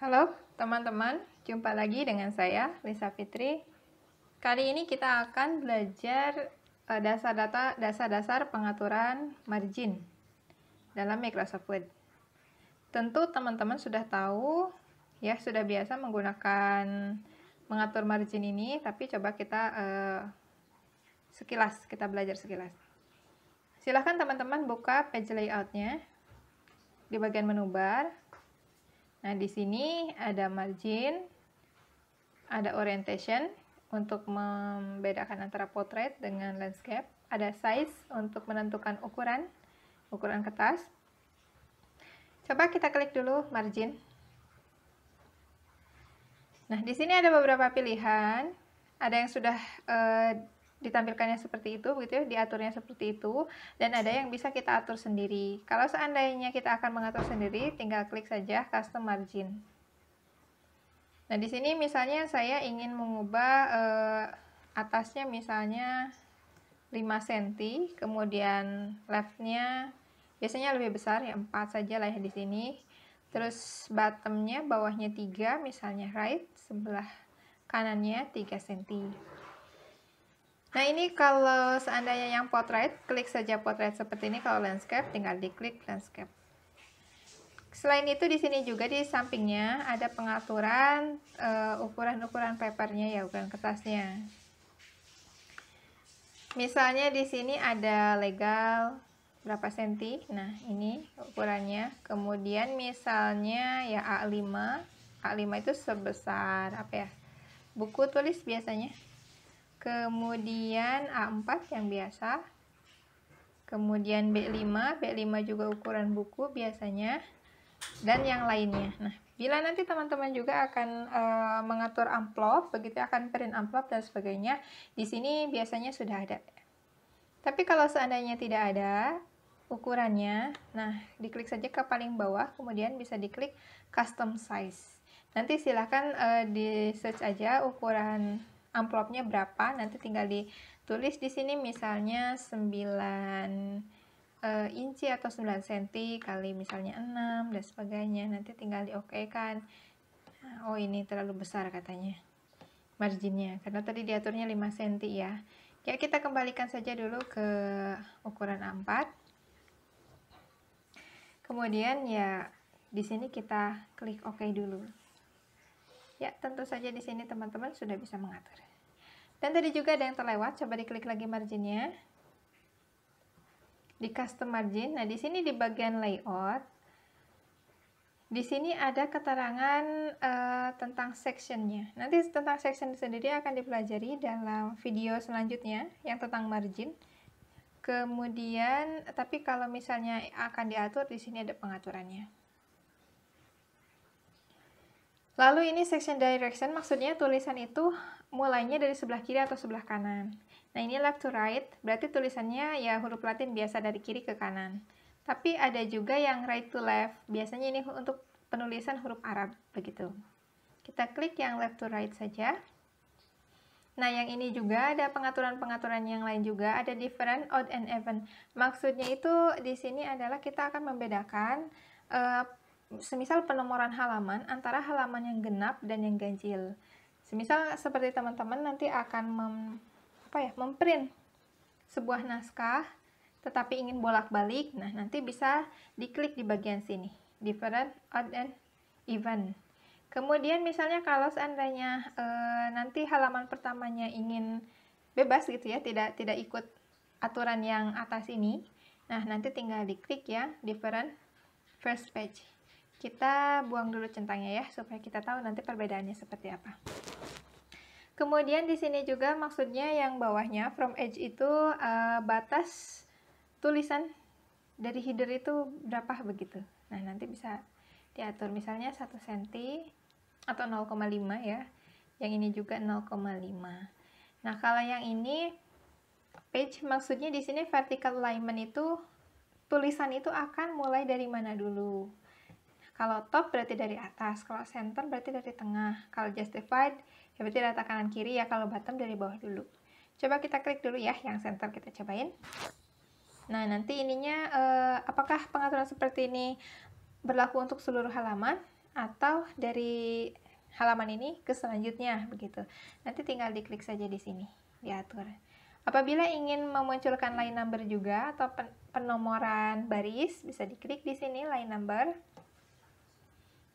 Halo teman-teman, jumpa lagi dengan saya Lisa Fitri. Kali ini kita akan belajar eh, dasar data dasar-dasar pengaturan margin dalam Microsoft Word. Tentu teman-teman sudah tahu ya sudah biasa menggunakan mengatur margin ini, tapi coba kita eh, sekilas kita belajar sekilas. Silahkan teman-teman buka page layoutnya di bagian menu bar Nah, di sini ada margin, ada orientation untuk membedakan antara portrait dengan landscape, ada size untuk menentukan ukuran, ukuran kertas. Coba kita klik dulu margin. Nah, di sini ada beberapa pilihan. Ada yang sudah eh, ditampilkannya seperti itu begitu ya diaturnya seperti itu dan ada yang bisa kita atur sendiri kalau seandainya kita akan mengatur sendiri tinggal klik saja custom margin nah di sini misalnya saya ingin mengubah eh, atasnya misalnya 5 cm kemudian leftnya biasanya lebih besar ya 4 saja lah ya di sini terus bottomnya bawahnya 3 misalnya right sebelah kanannya 3 cm Nah ini kalau seandainya yang portrait, klik saja portrait seperti ini. Kalau landscape, tinggal diklik landscape. Selain itu di sini juga di sampingnya ada pengaturan eh, ukuran-ukuran uh, papernya ya ukuran kertasnya. Misalnya di sini ada legal berapa senti, nah ini ukurannya. Kemudian misalnya ya A5, A5 itu sebesar apa ya? Buku tulis biasanya kemudian A4 yang biasa, kemudian B5, B5 juga ukuran buku biasanya, dan yang lainnya. Nah, bila nanti teman-teman juga akan e, mengatur amplop, begitu akan print amplop dan sebagainya, di sini biasanya sudah ada. Tapi kalau seandainya tidak ada ukurannya, nah diklik saja ke paling bawah, kemudian bisa diklik custom size. Nanti silahkan e, eh, di search aja ukuran amplopnya berapa nanti tinggal ditulis di sini misalnya 9 uh, eh, inci atau 9 cm kali misalnya 6 dan sebagainya nanti tinggal di oke kan oh ini terlalu besar katanya marginnya karena tadi diaturnya 5 cm ya ya kita kembalikan saja dulu ke ukuran A4 kemudian ya di sini kita klik OK dulu Ya, tentu saja di sini teman-teman sudah bisa mengatur. Dan tadi juga ada yang terlewat, coba diklik lagi marginnya. Di custom margin, nah di sini di bagian layout, di sini ada keterangan uh, tentang sectionnya. Nanti tentang section sendiri akan dipelajari dalam video selanjutnya yang tentang margin. Kemudian, tapi kalau misalnya akan diatur, di sini ada pengaturannya. Lalu ini section direction maksudnya tulisan itu mulainya dari sebelah kiri atau sebelah kanan. Nah ini left to right, berarti tulisannya ya huruf latin biasa dari kiri ke kanan. Tapi ada juga yang right to left, biasanya ini untuk penulisan huruf Arab, begitu. Kita klik yang left to right saja. Nah yang ini juga ada pengaturan-pengaturan yang lain juga, ada different, odd, and even. Maksudnya itu di sini adalah kita akan membedakan uh, semisal penomoran halaman antara halaman yang genap dan yang ganjil. Semisal seperti teman-teman nanti akan mem, apa ya, memprint sebuah naskah tetapi ingin bolak-balik, nah nanti bisa diklik di bagian sini, different odd and even. Kemudian misalnya kalau seandainya e, nanti halaman pertamanya ingin bebas gitu ya, tidak tidak ikut aturan yang atas ini, nah nanti tinggal diklik ya, different first page. Kita buang dulu centangnya ya, supaya kita tahu nanti perbedaannya seperti apa. Kemudian di sini juga maksudnya yang bawahnya, from edge itu uh, batas tulisan dari header itu berapa begitu. Nah, nanti bisa diatur. Misalnya 1 cm atau 0,5 ya. Yang ini juga 0,5. Nah, kalau yang ini page maksudnya di sini vertical alignment itu tulisan itu akan mulai dari mana dulu. Kalau top berarti dari atas, kalau center berarti dari tengah. Kalau justified ya berarti rata kanan kiri ya, kalau bottom dari bawah dulu. Coba kita klik dulu ya yang center kita cobain. Nah, nanti ininya eh, apakah pengaturan seperti ini berlaku untuk seluruh halaman atau dari halaman ini ke selanjutnya begitu. Nanti tinggal diklik saja di sini, diatur. Apabila ingin memunculkan line number juga atau penomoran baris, bisa diklik di sini line number.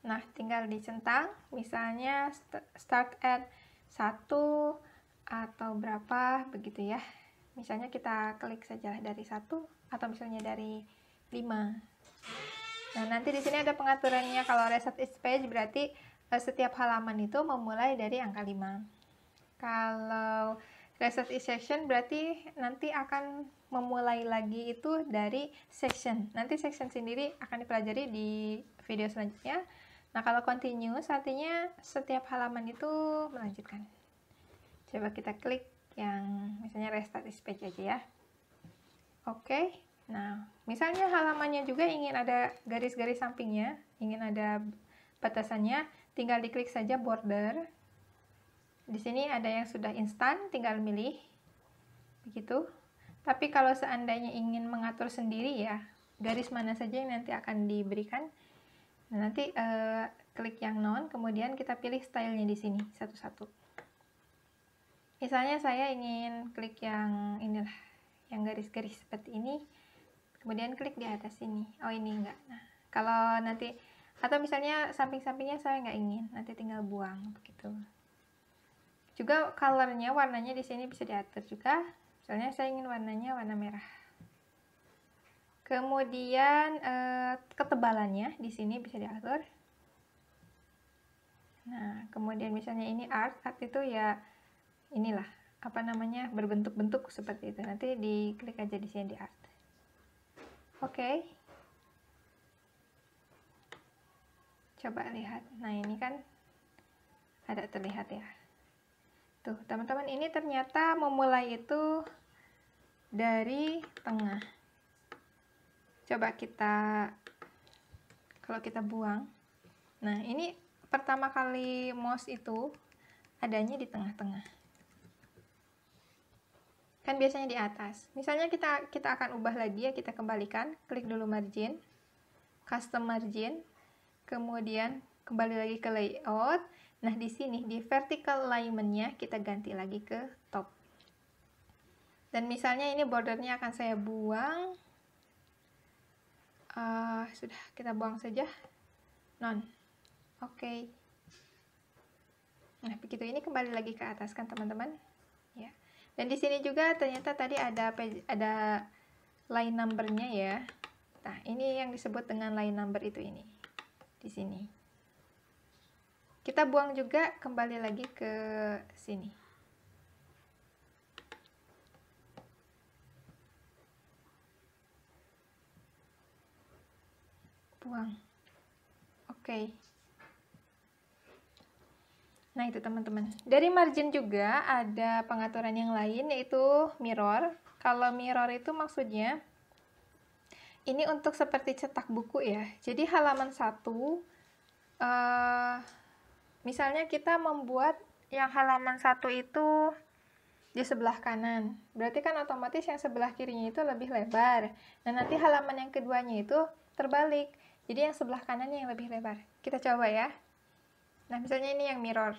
Nah, tinggal dicentang, misalnya start at 1 atau berapa begitu ya. Misalnya kita klik saja dari 1 atau misalnya dari 5. Nah, nanti di sini ada pengaturannya kalau reset each page berarti eh, setiap halaman itu memulai dari angka 5. Kalau reset each section berarti nanti akan memulai lagi itu dari section. Nanti section sendiri akan dipelajari di video selanjutnya. Nah, kalau continuous artinya setiap halaman itu melanjutkan. Coba kita klik yang misalnya restart this page aja ya. Oke. Okay. Nah, misalnya halamannya juga ingin ada garis-garis sampingnya, ingin ada batasannya, tinggal diklik saja border. Di sini ada yang sudah instan, tinggal milih. Begitu. Tapi kalau seandainya ingin mengatur sendiri ya, garis mana saja yang nanti akan diberikan, Nah, nanti uh, klik yang non, kemudian kita pilih stylenya di sini satu-satu. Misalnya saya ingin klik yang inilah, yang garis-garis seperti ini, kemudian klik di atas sini. Oh ini enggak. Nah, kalau nanti atau misalnya samping-sampingnya saya nggak ingin, nanti tinggal buang begitu. Juga colornya, warnanya di sini bisa diatur juga. Misalnya saya ingin warnanya warna merah. Kemudian eh, ketebalannya di sini bisa diatur. Nah, kemudian misalnya ini art, art itu ya inilah apa namanya berbentuk-bentuk seperti itu. Nanti diklik aja di sini di art. Oke. Okay. Coba lihat. Nah, ini kan ada terlihat ya. Tuh, teman-teman, ini ternyata memulai itu dari tengah coba kita kalau kita buang nah ini pertama kali mouse itu adanya di tengah-tengah kan biasanya di atas misalnya kita kita akan ubah lagi ya kita kembalikan klik dulu margin custom margin kemudian kembali lagi ke layout nah di sini di vertical alignmentnya kita ganti lagi ke top dan misalnya ini bordernya akan saya buang uh, sudah kita buang saja non oke okay. nah begitu ini kembali lagi ke atas kan teman-teman ya dan di sini juga ternyata tadi ada ada line numbernya ya nah ini yang disebut dengan line number itu ini di sini kita buang juga kembali lagi ke sini Oke. Nah, itu teman-teman. Dari margin juga ada pengaturan yang lain yaitu mirror. Kalau mirror itu maksudnya ini untuk seperti cetak buku ya. Jadi halaman satu, uh, misalnya kita membuat yang halaman satu itu di sebelah kanan. Berarti kan otomatis yang sebelah kirinya itu lebih lebar. Nah, nanti halaman yang keduanya itu terbalik. Jadi yang sebelah kanannya yang lebih lebar. Kita coba ya. Nah, misalnya ini yang mirror.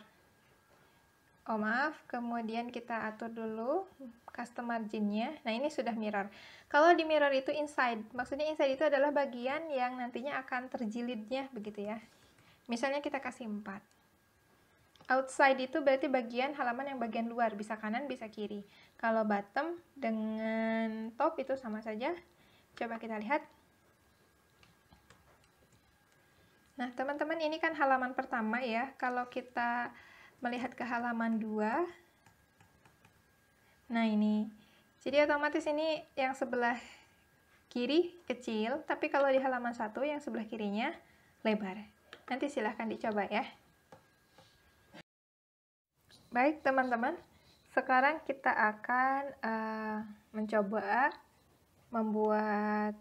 Oh, maaf. Kemudian kita atur dulu custom marginnya. Nah, ini sudah mirror. Kalau di mirror itu inside. Maksudnya inside itu adalah bagian yang nantinya akan terjilidnya begitu ya. Misalnya kita kasih 4. Outside itu berarti bagian halaman yang bagian luar, bisa kanan, bisa kiri. Kalau bottom dengan top itu sama saja. Coba kita lihat Nah, teman-teman ini kan halaman pertama ya. Kalau kita melihat ke halaman 2. Nah, ini. Jadi otomatis ini yang sebelah kiri kecil, tapi kalau di halaman 1 yang sebelah kirinya lebar. Nanti silahkan dicoba ya. Baik, teman-teman. Sekarang kita akan uh, mencoba membuat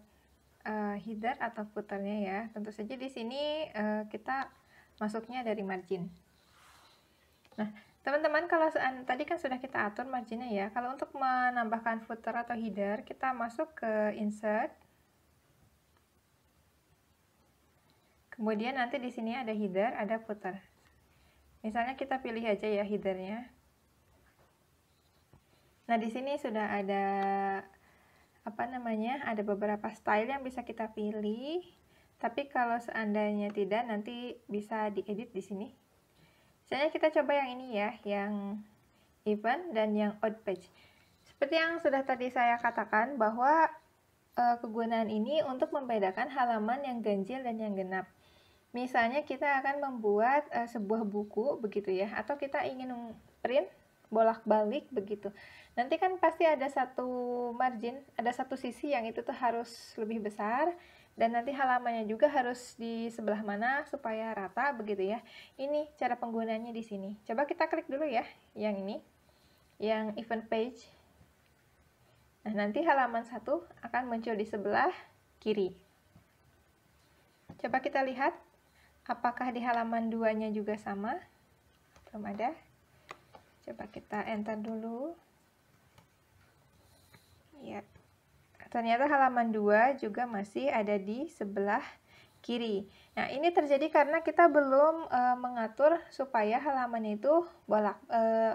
uh, header atau footernya ya. Tentu saja di sini uh, kita masuknya dari margin. Nah, teman-teman kalau tadi kan sudah kita atur marginnya ya. Kalau untuk menambahkan footer atau header, kita masuk ke insert. Kemudian nanti di sini ada header, ada footer. Misalnya kita pilih aja ya headernya. Nah, di sini sudah ada apa namanya ada beberapa style yang bisa kita pilih tapi kalau seandainya tidak nanti bisa diedit di sini misalnya kita coba yang ini ya yang event dan yang odd page seperti yang sudah tadi saya katakan bahwa e, kegunaan ini untuk membedakan halaman yang ganjil dan yang genap misalnya kita akan membuat e, sebuah buku begitu ya atau kita ingin print bolak-balik begitu. Nanti kan pasti ada satu margin, ada satu sisi yang itu tuh harus lebih besar dan nanti halamannya juga harus di sebelah mana supaya rata begitu ya. Ini cara penggunanya di sini. Coba kita klik dulu ya yang ini, yang event page. Nah, nanti halaman satu akan muncul di sebelah kiri. Coba kita lihat apakah di halaman duanya juga sama? Belum ada coba kita enter dulu ya ternyata halaman 2 juga masih ada di sebelah kiri nah ini terjadi karena kita belum e, mengatur supaya halaman itu bolak e,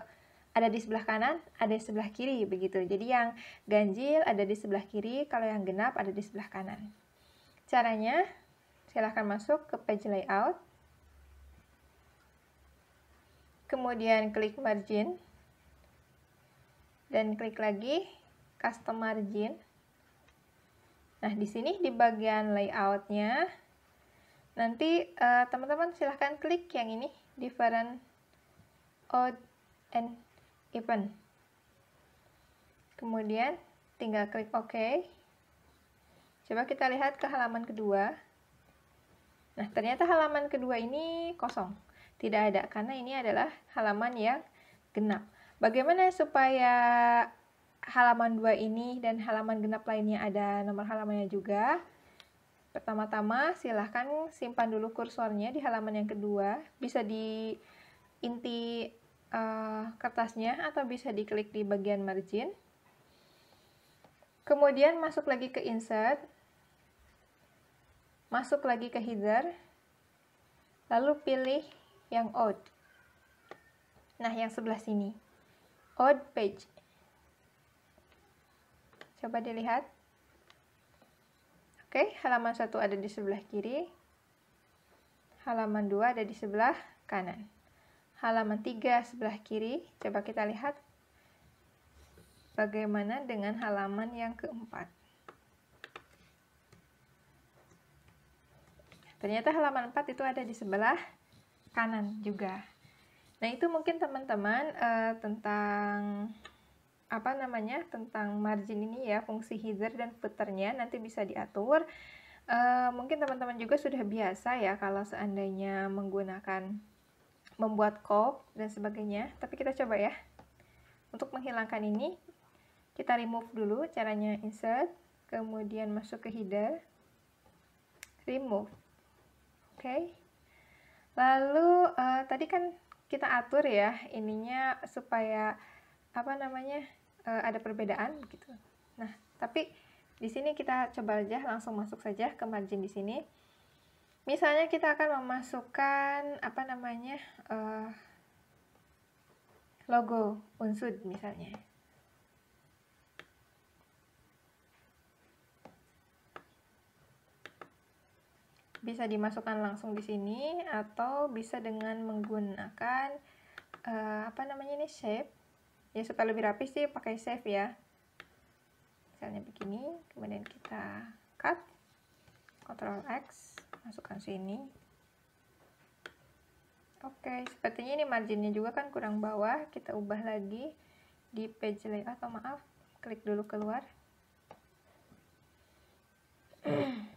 ada di sebelah kanan, ada di sebelah kiri begitu. Jadi yang ganjil ada di sebelah kiri, kalau yang genap ada di sebelah kanan. Caranya silahkan masuk ke page layout kemudian klik margin dan klik lagi custom margin. Nah, di sini di bagian layoutnya, nanti eh, teman-teman uh, silahkan klik yang ini, different odd and even. Kemudian, tinggal klik OK. Coba kita lihat ke halaman kedua. Nah, ternyata halaman kedua ini kosong. Tidak ada, karena ini adalah halaman yang genap. Bagaimana supaya halaman 2 ini dan halaman genap lainnya ada nomor halamannya juga? Pertama-tama, silahkan simpan dulu kursornya di halaman yang kedua. Bisa di inti uh, eh, kertasnya atau bisa diklik di bagian margin. Kemudian masuk lagi ke insert, masuk lagi ke header, lalu pilih yang odd. Nah, yang sebelah sini. Odd page. Coba dilihat. Oke, halaman satu ada di sebelah kiri. Halaman dua ada di sebelah kanan. Halaman tiga sebelah kiri. Coba kita lihat bagaimana dengan halaman yang keempat. Ternyata halaman 4 itu ada di sebelah kanan juga. Nah, itu mungkin teman-teman uh, tentang apa namanya? tentang margin ini ya, fungsi header dan footernya nanti bisa diatur. Uh, mungkin teman-teman juga sudah biasa ya kalau seandainya menggunakan membuat kop dan sebagainya, tapi kita coba ya. Untuk menghilangkan ini, kita remove dulu caranya insert, kemudian masuk ke header, remove. Oke. Okay Lalu uh, tadi kan kita atur ya ininya supaya apa namanya uh, ada perbedaan gitu. Nah, tapi di sini kita coba aja langsung masuk saja ke margin di sini. Misalnya kita akan memasukkan apa namanya uh, logo unsud misalnya. bisa dimasukkan langsung di sini atau bisa dengan menggunakan uh, apa namanya ini shape ya supaya lebih rapi sih pakai shape ya misalnya begini kemudian kita cut Ctrl X masukkan sini oke sepertinya ini marginnya juga kan kurang bawah kita ubah lagi di page layout oh maaf klik dulu keluar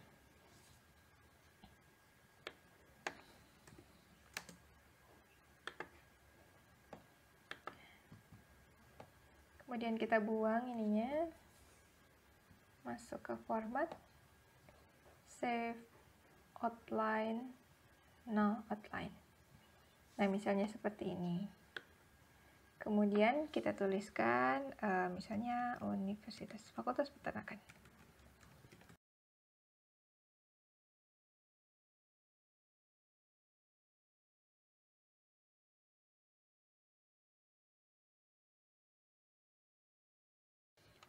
kemudian kita buang ininya masuk ke format save outline null outline nah misalnya seperti ini kemudian kita tuliskan uh, misalnya Universitas Fakultas Peternakan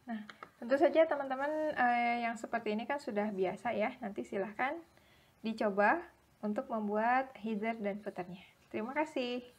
Nah, tentu saja teman-teman eh, yang seperti ini kan sudah biasa ya. Nanti silahkan dicoba untuk membuat header dan footernya. Terima kasih.